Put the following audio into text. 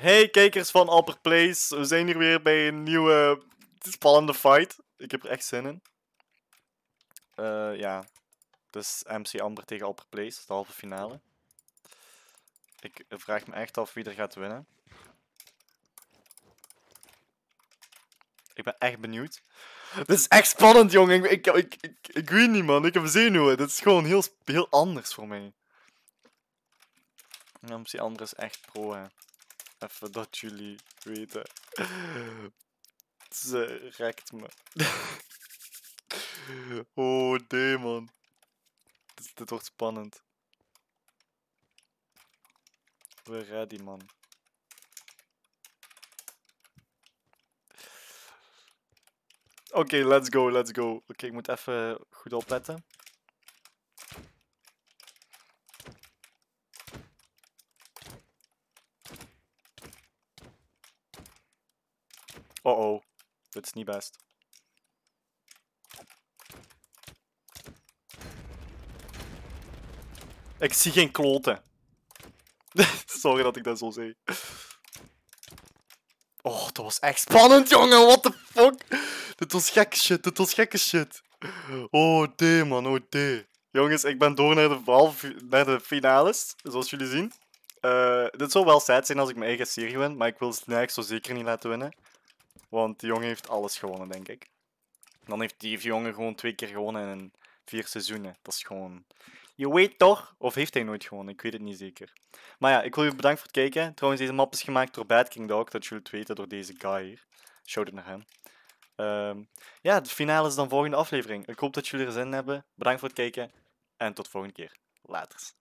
Hey kijkers van Alper Place, we zijn hier weer bij een nieuwe spannende fight. Ik heb er echt zin in. Uh, ja, dus MC Amber tegen Alper Place, de halve finale. Ik vraag me echt af wie er gaat winnen. Ik ben echt benieuwd. Dit is echt spannend, jongen. Ik, ik, ik, weet niet, man. Ik heb zenuwen. Dit is gewoon heel, heel anders voor mij. MC Amber is echt pro, hè. Even dat jullie weten. Ze rekt me. oh demon. man. Dit, wordt spannend. We ready man. Oké, let's go, let's go. Oké, ik moet even goed opletten. Oh oh, dit is niet best. Ik zie geen kloten. Sorry dat ik dat zo zeg. Oh, dat was echt spannend, jongen. What the fuck? Dit was gekke shit. Dit was gekke shit. Oh, d man. Oh, d. Jongens, ik ben door naar de, halve, naar de finales, zoals jullie zien. Uh, dit zou wel sad zijn als ik mijn eigen serie win, maar ik wil Snack zo zeker niet laten winnen. Want die jongen heeft alles gewonnen, denk ik. Dan heeft die jongen gewoon twee keer gewonnen in vier seizoenen. Dat is gewoon... Je weet toch? Of heeft hij nooit gewonnen? Ik weet het niet zeker. Maar ja, ik wil jullie bedanken voor het kijken. Trouwens, deze map is gemaakt door Bad King Dog. Dat jullie het weten door deze guy hier. shout it naar hem. Ehm, ja, de finale is dan volgende aflevering. Ik hoop dat jullie er zin in hebben. Bedankt voor het kijken. En tot volgende keer. Later.